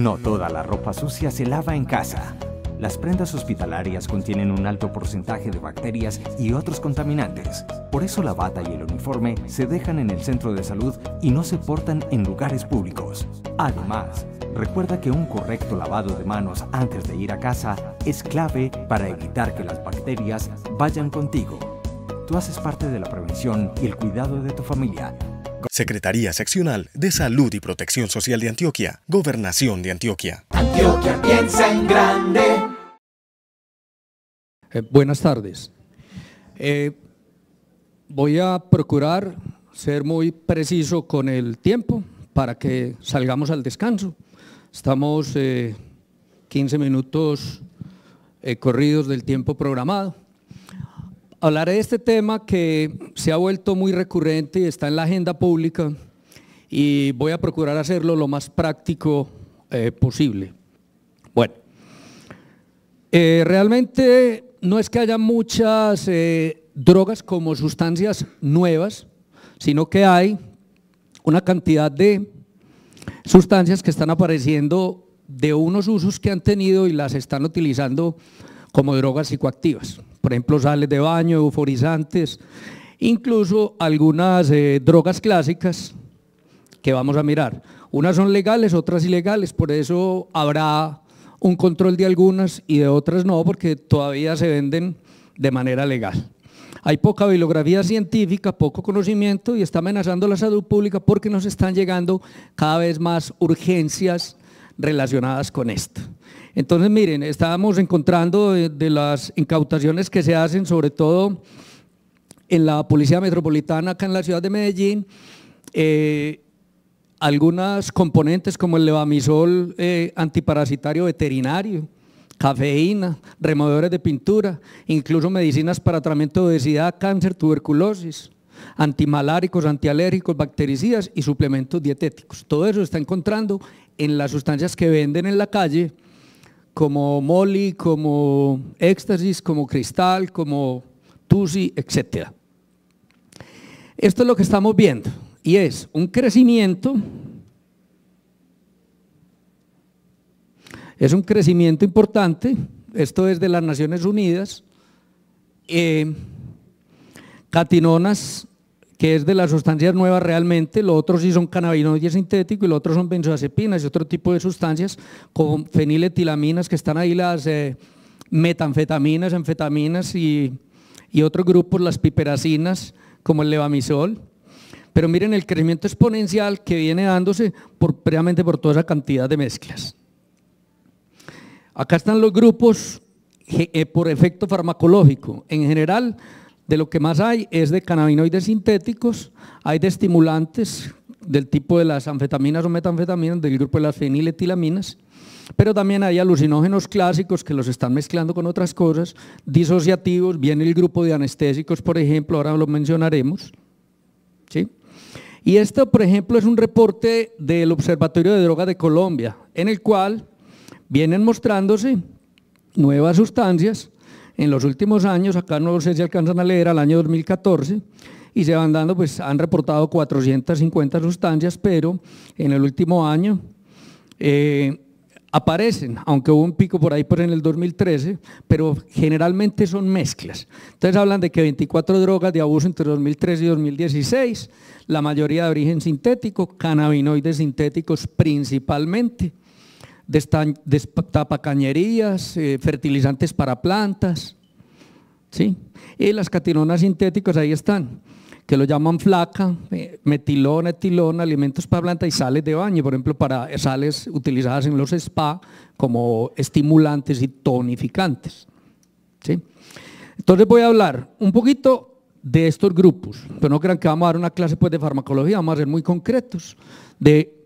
No toda la ropa sucia se lava en casa. Las prendas hospitalarias contienen un alto porcentaje de bacterias y otros contaminantes. Por eso la bata y el uniforme se dejan en el centro de salud y no se portan en lugares públicos. Además, recuerda que un correcto lavado de manos antes de ir a casa es clave para evitar que las bacterias vayan contigo. Tú haces parte de la prevención y el cuidado de tu familia Secretaría Seccional de Salud y Protección Social de Antioquia, Gobernación de Antioquia. Antioquia piensa en grande. Eh, buenas tardes. Eh, voy a procurar ser muy preciso con el tiempo para que salgamos al descanso. Estamos 15 eh, minutos corridos del tiempo programado hablaré de este tema que se ha vuelto muy recurrente y está en la agenda pública y voy a procurar hacerlo lo más práctico eh, posible. Bueno, eh, realmente no es que haya muchas eh, drogas como sustancias nuevas, sino que hay una cantidad de sustancias que están apareciendo de unos usos que han tenido y las están utilizando como drogas psicoactivas por ejemplo, sales de baño, euforizantes, incluso algunas eh, drogas clásicas que vamos a mirar. Unas son legales, otras ilegales, por eso habrá un control de algunas y de otras no, porque todavía se venden de manera legal. Hay poca bibliografía científica, poco conocimiento y está amenazando la salud pública porque nos están llegando cada vez más urgencias relacionadas con esto. Entonces, miren, estábamos encontrando de, las incautaciones que se hacen, sobre todo en la Policía Metropolitana acá en la ciudad de Medellín, eh, algunas componentes como el levamisol eh, antiparasitario veterinario, cafeína, removedores de pintura, incluso medicinas para tratamiento de obesidad, cáncer, tuberculosis, antimaláricos, antialérgicos, bactericidas y suplementos dietéticos. Todo eso se está encontrando en las sustancias que venden en la calle, como Molly, como Éxtasis, como Cristal, como Tusi, etc. Esto es lo que estamos viendo y es un crecimiento, es un crecimiento importante, esto es de las Naciones Unidas, eh, Catinonas que es de las sustancias nuevas realmente, lo otro sí son cannabinoides sintéticos y lo otro son benzodiazepinas y otro tipo de sustancias como feniletilaminas que están ahí las eh, metanfetaminas, anfetaminas y, y otros grupos, las piperacinas como el levamisol. Pero miren el crecimiento exponencial que viene dándose previamente por toda esa cantidad de mezclas. Acá están los grupos eh, por efecto farmacológico. En general, de lo que más hay es de cannabinoides sintéticos, hay de estimulantes del tipo de las anfetaminas o metanfetaminas, del grupo de las feniletilaminas, pero también hay alucinógenos clásicos que los están mezclando con otras cosas, disociativos, viene el grupo de anestésicos, por ejemplo, ahora lo mencionaremos. Y esto, por ejemplo, es un reporte del Observatorio de Drogas de Colombia, en el cual vienen mostrándose nuevas sustancias en los últimos años, acá no sé si alcanzan a leer, al año 2014, y se van dando, pues han reportado 450 sustancias, pero en el último año eh, aparecen, aunque hubo un pico por ahí por pues, en el 2013, pero generalmente son mezclas. Entonces hablan de que 24 drogas de abuso entre 2013 y 2016, la mayoría de origen sintético, cannabinoides sintéticos principalmente, de tapacañerías, eh, fertilizantes para plantas, ¿sí? Y las catinonas sintéticas ahí están, que lo llaman flaca, eh, metilona, etilona, alimentos para planta y sales de baño, por ejemplo, para sales utilizadas en los spa como estimulantes y tonificantes, ¿sí? Entonces voy a hablar un poquito de estos grupos, pero no crean que vamos a dar una clase pues, de farmacología, vamos a ser muy concretos, de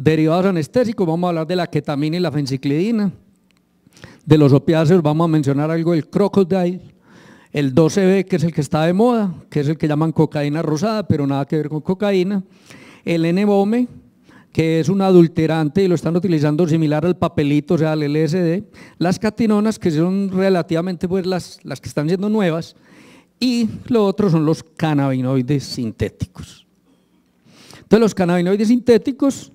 derivados anestésicos, vamos a hablar de la ketamina y la fenciclidina. De los opiáceos vamos a mencionar algo del crocodile, el 12B, que es el que está de moda, que es el que llaman cocaína rosada, pero nada que ver con cocaína. El N-BOME, que es un adulterante y lo están utilizando similar al papelito, o sea, al LSD. Las catinonas, que son relativamente pues, las, que están siendo nuevas. Y lo otro son los cannabinoides sintéticos. Entonces, los cannabinoides sintéticos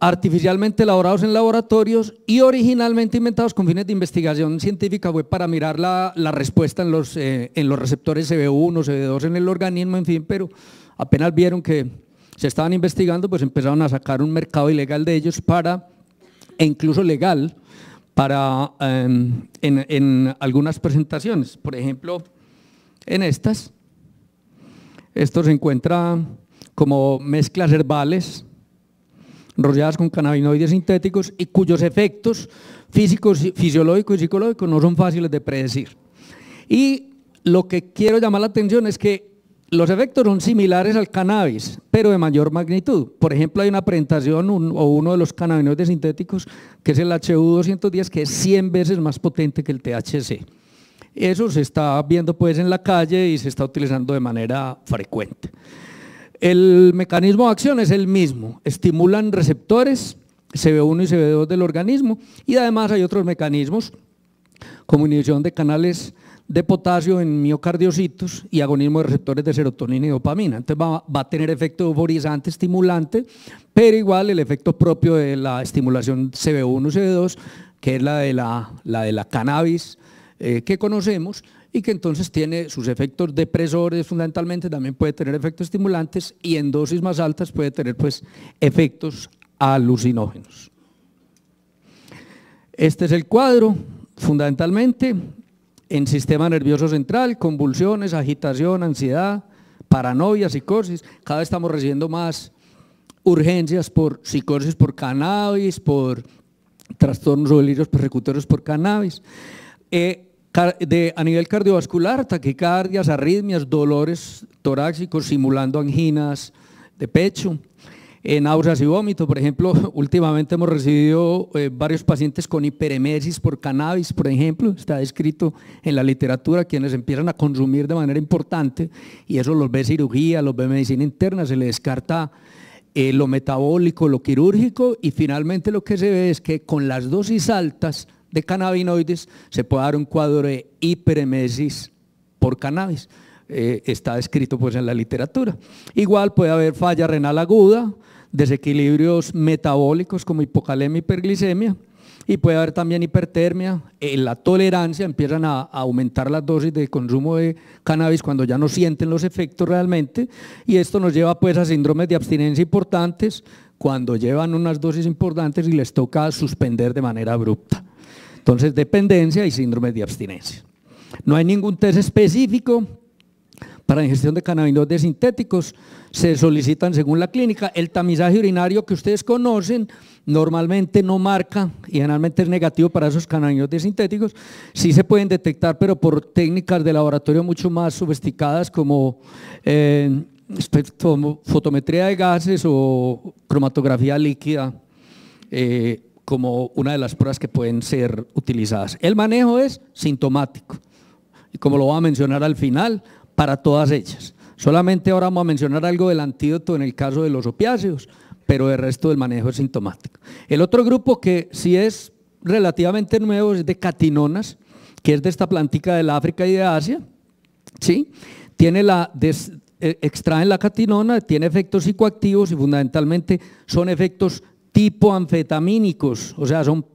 artificialmente elaborados en laboratorios y originalmente inventados con fines de investigación científica fue para mirar la, respuesta en los, eh, en los receptores CB1, CB2 en el organismo, en fin, pero apenas vieron que se estaban investigando, pues empezaron a sacar un mercado ilegal de ellos para, e incluso legal, para em, en, en algunas presentaciones. Por ejemplo, en estas, esto se encuentra como mezclas herbales, rodeadas con cannabinoides sintéticos y cuyos efectos físicos, fisiológicos y psicológicos no son fáciles de predecir. Y lo que quiero llamar la atención es que los efectos son similares al cannabis, pero de mayor magnitud. Por ejemplo, hay una presentación o uno de los cannabinoides sintéticos, que es el HU210, que es 100 veces más potente que el THC. Eso se está viendo pues en la calle y se está utilizando de manera frecuente. El mecanismo de acción es el mismo, estimulan receptores, CB1 y CB2 del organismo y además hay otros mecanismos como inhibición de canales de potasio en miocardiocitos y agonismo de receptores de serotonina y dopamina. Entonces va, a tener efecto euforizante, estimulante, pero igual el efecto propio de la estimulación CB1, y CB2, que es la de la, de la cannabis eh, que conocemos, y que entonces tiene sus efectos depresores fundamentalmente, también puede tener efectos estimulantes y en dosis más altas puede tener pues, efectos alucinógenos. Este es el cuadro, fundamentalmente en sistema nervioso central, convulsiones, agitación, ansiedad, paranoia, psicosis, cada vez estamos recibiendo más urgencias por psicosis por cannabis, por trastornos o delirios persecutorios por cannabis. Eh, de, a nivel cardiovascular, taquicardias, arritmias, dolores torácicos simulando anginas de pecho, en eh, náuseas y vómitos, Por ejemplo, últimamente hemos recibido eh, varios pacientes con hiperemesis por cannabis, por ejemplo, está descrito en la literatura, quienes empiezan a consumir de manera importante y eso los ve cirugía, los ve medicina interna, se le descarta eh, lo metabólico, lo quirúrgico y finalmente lo que se ve es que con las dosis altas, de cannabinoides, se puede dar un cuadro de hiperemesis por cannabis. Eh, está descrito pues en la literatura. Igual puede haber falla renal aguda, desequilibrios metabólicos como hipocalemia, hiperglicemia, y puede haber también hipertermia, en eh, la tolerancia, empiezan a, a, aumentar las dosis de consumo de cannabis cuando ya no sienten los efectos realmente, y esto nos lleva pues a síndromes de abstinencia importantes cuando llevan unas dosis importantes y les toca suspender de manera abrupta. Entonces, dependencia y síndrome de abstinencia. No hay ningún test específico para ingestión de cannabinoides sintéticos. Se solicitan según la clínica. El tamizaje urinario que ustedes conocen normalmente no marca y generalmente es negativo para esos cannabinoides sintéticos. Sí se pueden detectar, pero por técnicas de laboratorio mucho más sofisticadas como... Eh, pues, fotometría de gases o cromatografía líquida eh, como una de las pruebas que pueden ser utilizadas. El manejo es sintomático, y como lo voy a mencionar al final, para todas ellas. Solamente ahora vamos a mencionar algo del antídoto en el caso de los opiáceos, pero el resto del manejo es sintomático. El otro grupo que sí es relativamente nuevo es de catinonas, que es de esta plantica del África y de Asia, ¿sí? Tiene la eh, extraen la catinona, tiene efectos psicoactivos y fundamentalmente son efectos tipo anfetamínicos, o sea, son,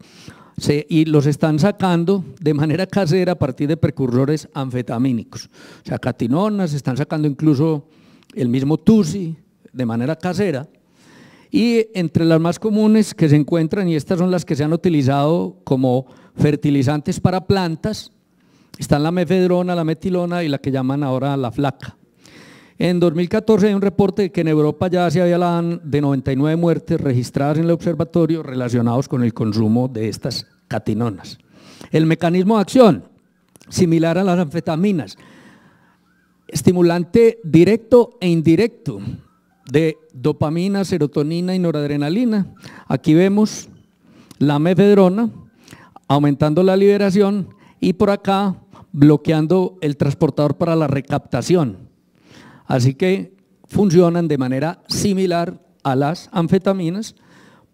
y los están sacando de manera casera a partir de precursores anfetamínicos. O sea, catinonas, se están sacando incluso el mismo tusi de manera casera. Y entre las más comunes que se encuentran, y estas son las que se han utilizado como fertilizantes para plantas, están la mefedrona, la metilona y la que llaman ahora la flaca. En 2014 hay un reporte que en Europa ya se había de 99 muertes registradas en el observatorio relacionados con el consumo de estas catinonas. El mecanismo de acción, similar a las anfetaminas, estimulante directo e indirecto de dopamina, serotonina y noradrenalina. Aquí vemos la mefedrona aumentando la liberación y por acá bloqueando el transportador para la recaptación Así que funcionan de manera similar a las anfetaminas.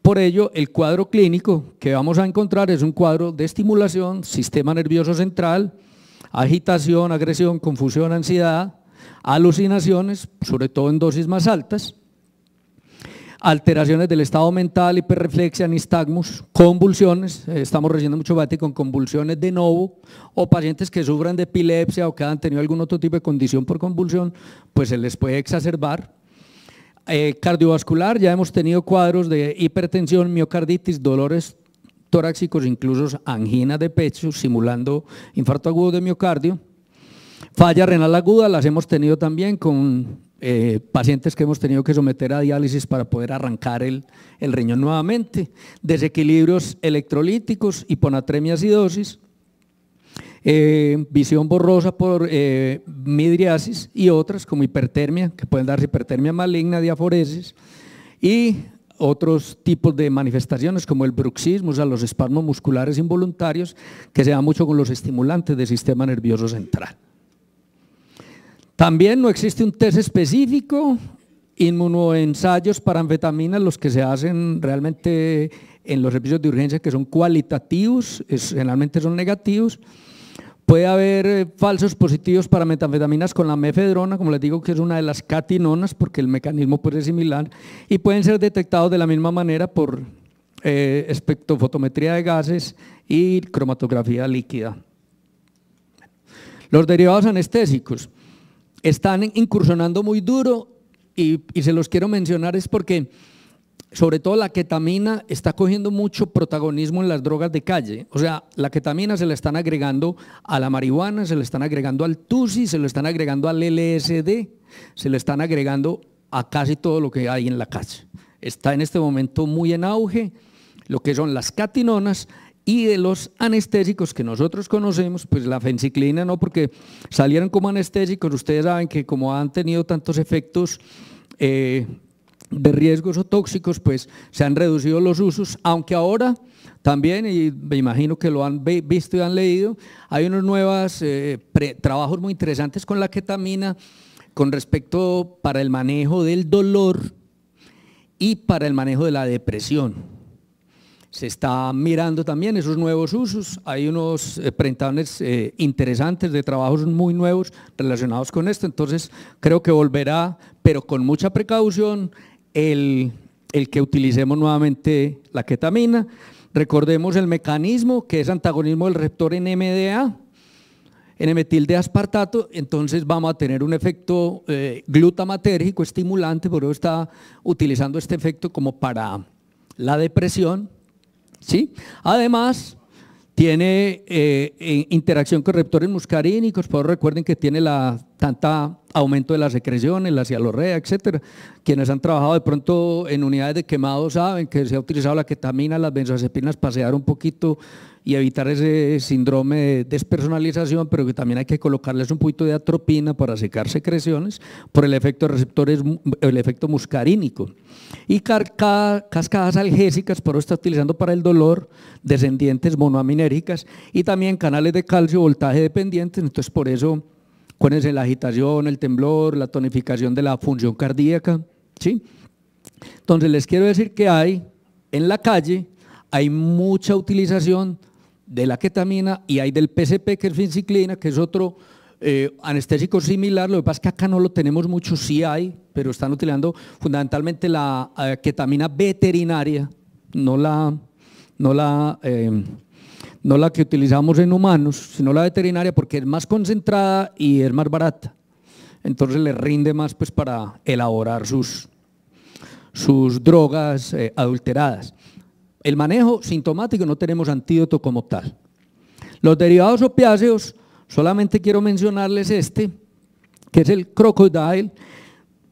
Por ello, el cuadro clínico que vamos a encontrar es un cuadro de estimulación, sistema nervioso central, agitación, agresión, confusión, ansiedad, alucinaciones, sobre todo en dosis más altas, alteraciones del estado mental, hiperreflexia, nistagmus, convulsiones, eh, estamos recibiendo mucho bate con convulsiones de novo o pacientes que sufran de epilepsia o que han tenido algún otro tipo de condición por convulsión, pues se les puede exacerbar. Eh, cardiovascular, ya hemos tenido cuadros de hipertensión, miocarditis, dolores torácicos, incluso angina de pecho, simulando infarto agudo de miocardio. Falla renal aguda, las hemos tenido también con eh, pacientes que hemos tenido que someter a diálisis para poder arrancar el, riñón nuevamente, desequilibrios electrolíticos, hiponatremia acidosis, eh, visión borrosa por eh, midriasis y otras como hipertermia, que pueden darse hipertermia maligna, diaforesis, y otros tipos de manifestaciones como el bruxismo, o sea, los espasmos musculares involuntarios, que se da mucho con los estimulantes del sistema nervioso central. También no existe un test específico, inmunoensayos para anfetaminas, los que se hacen realmente en los servicios de urgencia que son cualitativos, generalmente son negativos. Puede haber eh, falsos positivos para metanfetaminas con la mefedrona, como les digo que es una de las catinonas porque el mecanismo puede ser similar y pueden ser detectados de la misma manera por eh, espectrofotometría de gases y cromatografía líquida. Los derivados anestésicos están incursionando muy duro y, se los quiero mencionar es porque sobre todo la ketamina está cogiendo mucho protagonismo en las drogas de calle. O sea, la ketamina se le están agregando a la marihuana, se le están agregando al TUSI, se le están agregando al LSD, se le están agregando a casi todo lo que hay en la calle. Está en este momento muy en auge lo que son las catinonas y de los anestésicos que nosotros conocemos, pues la fenciclina no, porque salieron como anestésicos, ustedes saben que como han tenido tantos efectos eh, de riesgos o tóxicos, pues se han reducido los usos, aunque ahora también, y me imagino que lo han visto y han leído, hay unos nuevos eh, trabajos muy interesantes con la ketamina con respecto para el manejo del dolor y para el manejo de la depresión se está mirando también esos nuevos usos. Hay unos eh, printones eh, interesantes de trabajos muy nuevos relacionados con esto. Entonces, creo que volverá, pero con mucha precaución, el, que utilicemos nuevamente la ketamina. Recordemos el mecanismo que es antagonismo del receptor NMDA, n de aspartato, entonces vamos a tener un efecto eh, glutamatérgico estimulante, por eso está utilizando este efecto como para la depresión, ¿sí? Además, tiene eh, interacción con receptores muscarínicos, por recuerden que tiene la tanta aumento de las en la cialorrea, etcétera. Quienes han trabajado de pronto en unidades de quemado saben que se ha utilizado la ketamina, las benzodiazepinas, pasear un poquito y evitar ese síndrome de despersonalización, pero que también hay que colocarles un poquito de atropina para secar secreciones por el efecto receptores, el efecto muscarínico. Y cascadas algésicas, por eso está utilizando para el dolor, descendientes monoaminérgicas, y también canales de calcio voltaje dependientes, entonces por eso cuál es la agitación, el temblor, la tonificación de la función cardíaca, ¿sí? Entonces les quiero decir que hay en la calle hay mucha utilización de la ketamina y hay del PCP, que es finciclina, que es otro eh, anestésico similar. Lo que pasa es que acá no lo tenemos mucho, sí hay, pero están utilizando fundamentalmente la eh, ketamina veterinaria, no la, no la, eh, no la que utilizamos en humanos, sino la veterinaria porque es más concentrada y es más barata. Entonces le rinde más pues, para elaborar sus, sus drogas adulteradas. El manejo sintomático no tenemos antídoto como tal. Los derivados opiáceos, solamente quiero mencionarles este, que es el crocodile,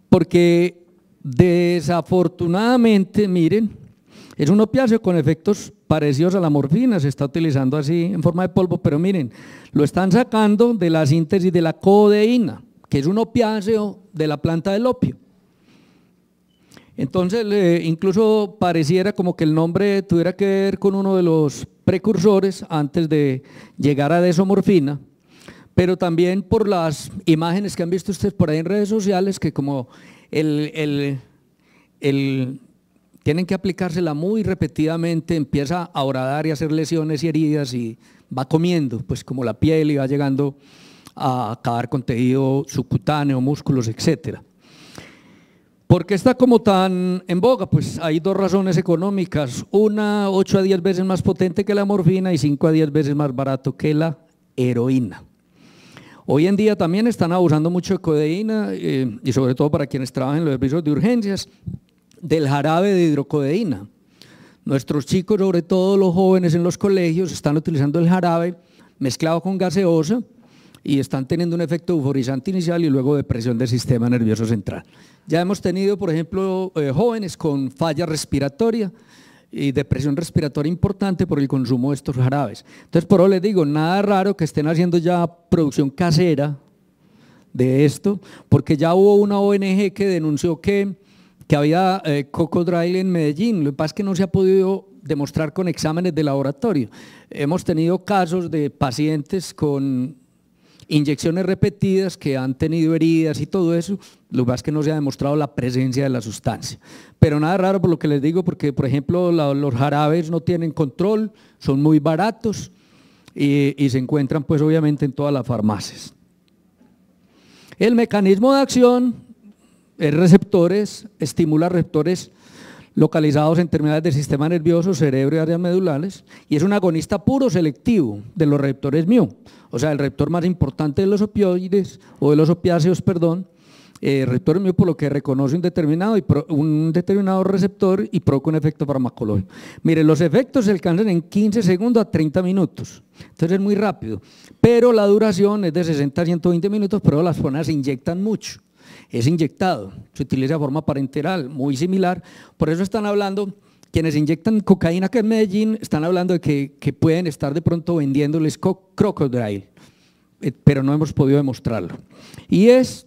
porque desafortunadamente, miren, es un opiáceo con efectos parecidos a la morfina, se está utilizando así en forma de polvo, pero miren, lo están sacando de la síntesis de la codeína, que es un opiáceo de la planta del opio. Entonces, incluso pareciera como que el nombre tuviera que ver con uno de los precursores antes de llegar a desomorfina, pero también por las imágenes que han visto ustedes por ahí en redes sociales, que como tienen que aplicársela muy repetidamente, empieza a horadar y a hacer lesiones y heridas y va comiendo, pues como la piel y va llegando a acabar con tejido subcutáneo, músculos, etcétera. ¿Por qué está como tan en boga? Pues hay dos razones económicas. Una 8 a 10 veces más potente que la morfina y 5 a 10 veces más barato que la heroína. Hoy en día también están abusando mucho de codeína eh, y sobre todo para quienes trabajan en los servicios de urgencias, del jarabe de hidrocodeína. Nuestros chicos, sobre todo los jóvenes en los colegios, están utilizando el jarabe mezclado con gaseosa y están teniendo un efecto euforizante inicial y luego depresión del sistema nervioso central. Ya hemos tenido, por ejemplo, eh, jóvenes con falla respiratoria y depresión respiratoria importante por el consumo de estos jarabes. Entonces, por eso les digo, nada raro que estén haciendo ya producción casera de esto, porque ya hubo una ONG que denunció que, que había eh, cocodrilo en Medellín. Lo que pasa es que no se ha podido demostrar con exámenes de laboratorio. Hemos tenido casos de pacientes con inyecciones repetidas que han tenido heridas y todo eso, lo más que no se ha demostrado la presencia de la sustancia. Pero nada raro por lo que les digo, porque por ejemplo los jarabes no tienen control, son muy baratos y, y se encuentran pues obviamente en todas las farmacias. El mecanismo de acción es receptores, estimula receptores localizados en terminales del sistema nervioso, cerebro y áreas medulares, y es un agonista puro selectivo de los receptores MIU, o sea, el receptor más importante de los opioides o de los opiáceos, perdón, eh, receptor por lo que reconoce un determinado, y un determinado receptor y provoca un efecto farmacológico. Miren, los efectos se alcanzan en 15 segundos a 30 minutos, entonces es muy rápido, pero la duración es de 60 a 120 minutos, pero las fonas se inyectan mucho es inyectado, se utiliza de forma parenteral, muy similar. Por eso están hablando, quienes inyectan cocaína acá en Medellín, están hablando de que, pueden estar de pronto vendiéndoles crocodile, eh, pero no hemos podido demostrarlo. Y es,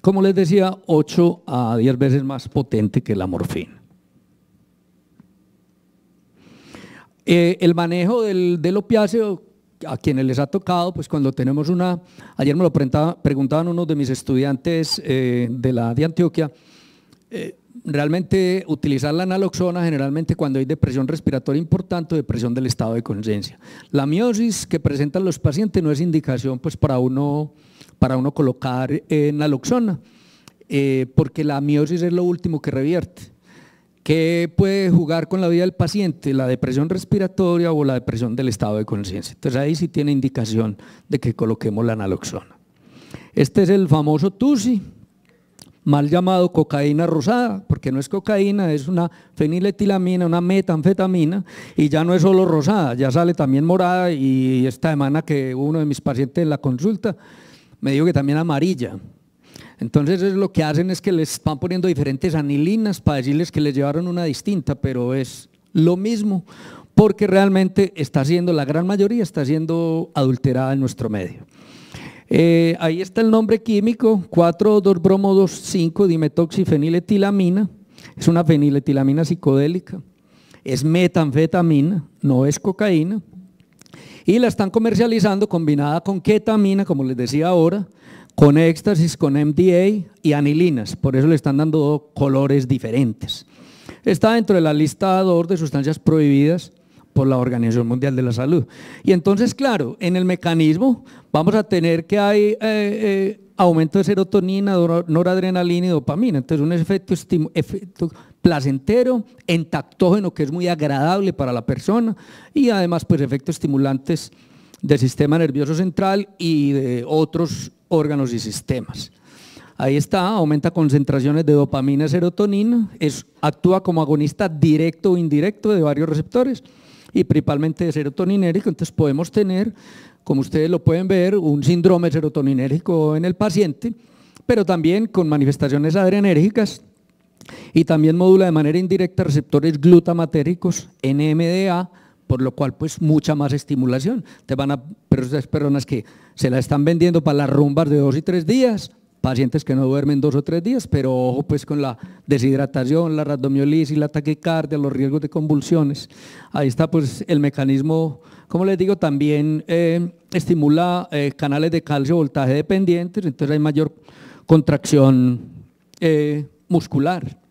como les decía, 8 a 10 veces más potente que la morfina. Eh, el manejo del, del opiáceo a quienes les ha tocado, pues cuando tenemos una, ayer me lo preguntaban unos de mis estudiantes eh, de la de Antioquia, eh, realmente utilizar la naloxona generalmente cuando hay depresión respiratoria importante o depresión del estado de conciencia. La miosis que presentan los pacientes no es indicación pues, para, uno, para uno colocar eh, naloxona, eh, porque la miosis es lo último que revierte. ¿Qué puede jugar con la vida del paciente, la depresión respiratoria o la depresión del estado de conciencia. Entonces ahí sí tiene indicación de que coloquemos la naloxona. Este es el famoso TUSI, mal llamado cocaína rosada, porque no es cocaína, es una feniletilamina, una metanfetamina, y ya no es solo rosada, ya sale también morada, y esta semana que uno de mis pacientes en la consulta me dijo que también amarilla. Entonces lo que hacen es que les van poniendo diferentes anilinas para decirles que les llevaron una distinta, pero es lo mismo, porque realmente está siendo, la gran mayoría está siendo adulterada en nuestro medio. Eh, ahí está el nombre químico, 42 bromo 5 dimetoxifeniletilamina es una feniletilamina psicodélica, es metanfetamina, no es cocaína, y la están comercializando combinada con ketamina, como les decía ahora, con éxtasis, con MDA y anilinas. Por eso le están dando colores diferentes. Está dentro de la lista de sustancias prohibidas por la Organización Mundial de la Salud. Y entonces, claro, en el mecanismo vamos a tener que hay eh, eh, aumento de serotonina, noradrenalina y dopamina. Entonces, un efecto, efecto placentero, entactógeno, que es muy agradable para la persona, y además, pues, efectos estimulantes del sistema nervioso central y de otros órganos y sistemas. Ahí está, aumenta concentraciones de dopamina, y serotonina, es, actúa como agonista directo o indirecto de varios receptores y principalmente de serotoninérgico, entonces podemos tener, como ustedes lo pueden ver, un síndrome serotoninérgico en el paciente, pero también con manifestaciones adrenérgicas y también modula de manera indirecta receptores glutamatéricos, NMDA, por lo cual pues mucha más estimulación. Te van a pero esas personas que se la están vendiendo para las rumbas de dos y tres días, pacientes que no duermen dos o tres días, pero ojo pues con la deshidratación, la y la taquicardia, los riesgos de convulsiones. Ahí está pues el mecanismo, como les digo, también eh, estimula eh, canales de calcio voltaje dependientes, entonces hay mayor contracción eh, muscular.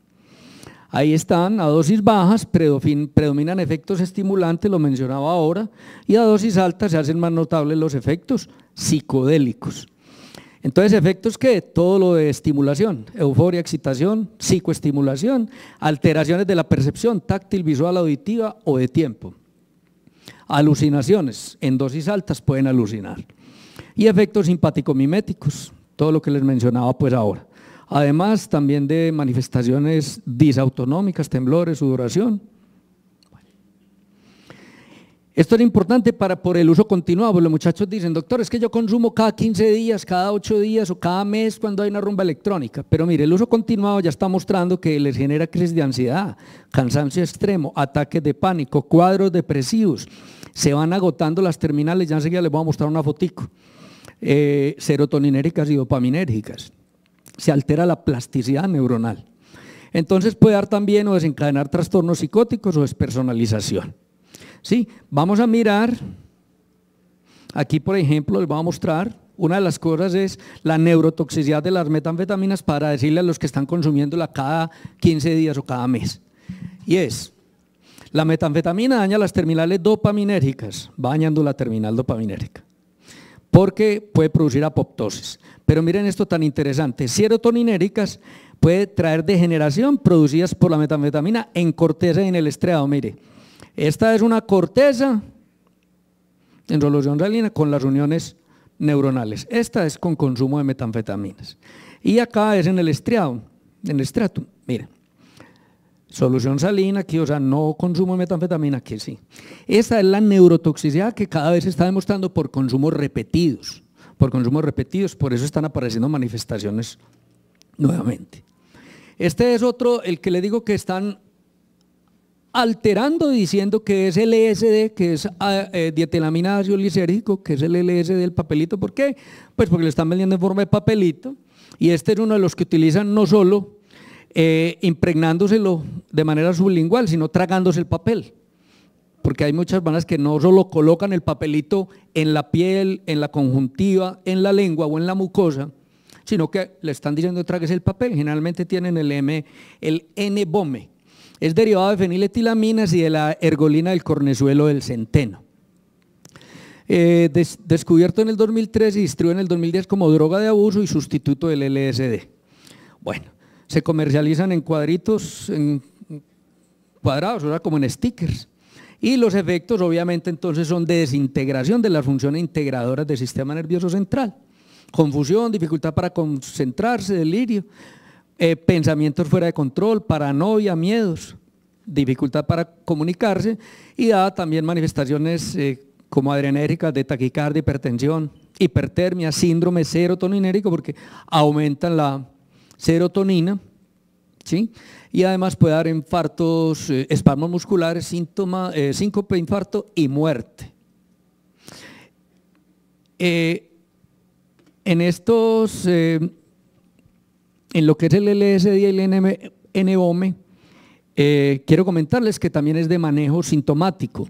Ahí están, a dosis bajas predominan efectos estimulantes, lo mencionaba ahora, y a dosis altas se hacen más notables los efectos psicodélicos. Entonces, efectos que todo lo de estimulación, euforia, excitación, psicoestimulación, alteraciones de la percepción táctil, visual, auditiva o de tiempo. Alucinaciones, en dosis altas pueden alucinar. Y efectos simpático-miméticos, todo lo que les mencionaba pues ahora. Además también de manifestaciones disautonómicas, temblores, sudoración. Esto es importante para por el uso continuado. Los muchachos dicen, doctor, es que yo consumo cada 15 días, cada 8 días o cada mes cuando hay una rumba electrónica. Pero mire, el uso continuado ya está mostrando que les genera crisis de ansiedad, cansancio extremo, ataques de pánico, cuadros depresivos. Se van agotando las terminales, ya enseguida les voy a mostrar una fotico. Eh, serotoninéricas y dopaminérgicas se altera la plasticidad neuronal. Entonces puede dar también o desencadenar trastornos psicóticos o despersonalización. ¿Sí? Vamos a mirar, aquí por ejemplo les voy a mostrar, una de las cosas es la neurotoxicidad de las metanfetaminas para decirle a los que están consumiéndola cada 15 días o cada mes. Y es, la metanfetamina daña las terminales dopaminérgicas, va dañando la terminal dopaminérgica porque puede producir apoptosis. Pero miren esto tan interesante, Cierotoninéricas puede traer degeneración producidas por la metanfetamina en corteza y en el estriado, mire. Esta es una corteza en solución realina con las uniones neuronales. Esta es con consumo de metanfetaminas. Y acá es en el estriado, en el estrato. miren. Solución salina aquí, o sea, no consumo metanfetamina aquí, sí. Esta es la neurotoxicidad que cada vez se está demostrando por consumos repetidos, por consumos repetidos, por eso están apareciendo manifestaciones nuevamente. Este es otro, el que le digo que están alterando diciendo que es LSD, e que es dietelamina ah, eh, dietilamina ácido lisérgico, que es el LSD e del papelito. ¿Por qué? Pues porque lo están vendiendo en forma de papelito. Y este es uno de los que utilizan no solo eh, impregnándoselo de manera sublingual, sino tragándose el papel. Porque hay muchas maneras que no solo colocan el papelito en la piel, en la conjuntiva, en la lengua o en la mucosa, sino que le están diciendo tragues el papel. Generalmente tienen el M, el N-bome. Es derivado de feniletilaminas y de la ergolina del cornezuelo del centeno. Eh, descubierto en el 2003 y distribuido en el 2010 como droga de abuso y sustituto del LSD. Bueno, se comercializan en cuadritos, en cuadrados, o sea, como en stickers. Y los efectos obviamente entonces son de desintegración de las funciones integradoras del sistema nervioso central. Confusión, dificultad para concentrarse, delirio, eh, pensamientos fuera de control, paranoia, miedos, dificultad para comunicarse y da también manifestaciones eh, como adrenérgicas de taquicardia, hipertensión, hipertermia, síndrome serotoninérico porque aumentan la serotonina, ¿sí? Y además puede dar infartos, eh, espasmos musculares, síntoma, eh, síncope, infarto y muerte. Eh, en estos, en lo que es el LSD y el NOME, quiero comentarles que también es de manejo sintomático.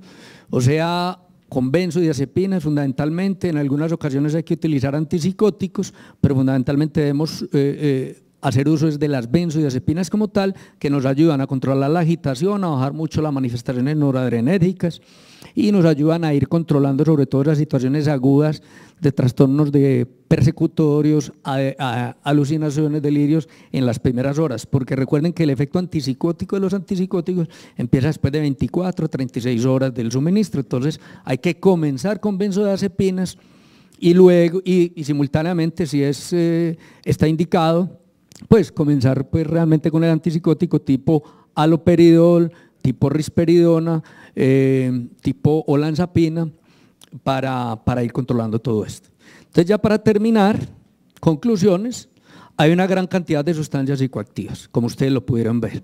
O sea, con benzodiazepinas fundamentalmente, en algunas ocasiones hay que utilizar antipsicóticos, pero fundamentalmente debemos hacer uso de las benzodiazepinas como tal, que nos ayudan a controlar la agitación, a bajar mucho las manifestaciones noradrenérgicas y nos ayudan a ir controlando sobre todo las situaciones agudas de trastornos de persecutorios, alucinaciones, delirios en las primeras horas, porque recuerden que el efecto antipsicótico de los antipsicóticos empieza después de 24 36 horas del suministro, entonces hay que comenzar con benzodiazepinas y luego y, simultáneamente si es eh, está indicado pues comenzar pues realmente con el antipsicótico tipo aloperidol, tipo risperidona, eh, tipo olanzapina, para, para ir controlando todo esto. Entonces ya para terminar, conclusiones, hay una gran cantidad de sustancias psicoactivas, como ustedes lo pudieron ver.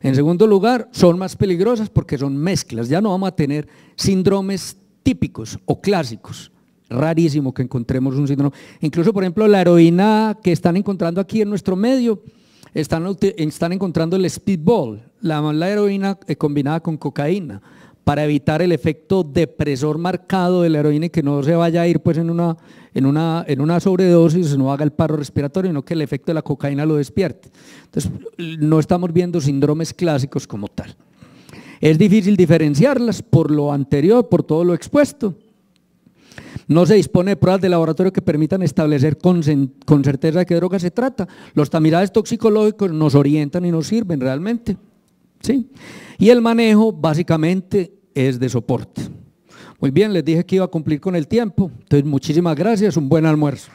En segundo lugar, son más peligrosas porque son mezclas, ya no vamos a tener síndromes típicos o clásicos, rarísimo que encontremos un síndrome. Incluso, por ejemplo, la heroína que están encontrando aquí en nuestro medio, están, están encontrando el speedball, la, heroína eh, combinada con cocaína, para evitar el efecto depresor marcado de la heroína y que no se vaya a ir pues, en, una, en, una, en una sobredosis, no haga el paro respiratorio, sino que el efecto de la cocaína lo despierte. Entonces, no estamos viendo síndromes clásicos como tal. Es difícil diferenciarlas por lo anterior, por todo lo expuesto, no se dispone de pruebas de laboratorio que permitan establecer con, certeza de qué droga se trata. Los tamilares toxicológicos nos orientan y nos sirven realmente. ¿sí? Y el manejo básicamente es de soporte. Muy bien, les dije que iba a cumplir con el tiempo. Entonces, muchísimas gracias, un buen almuerzo.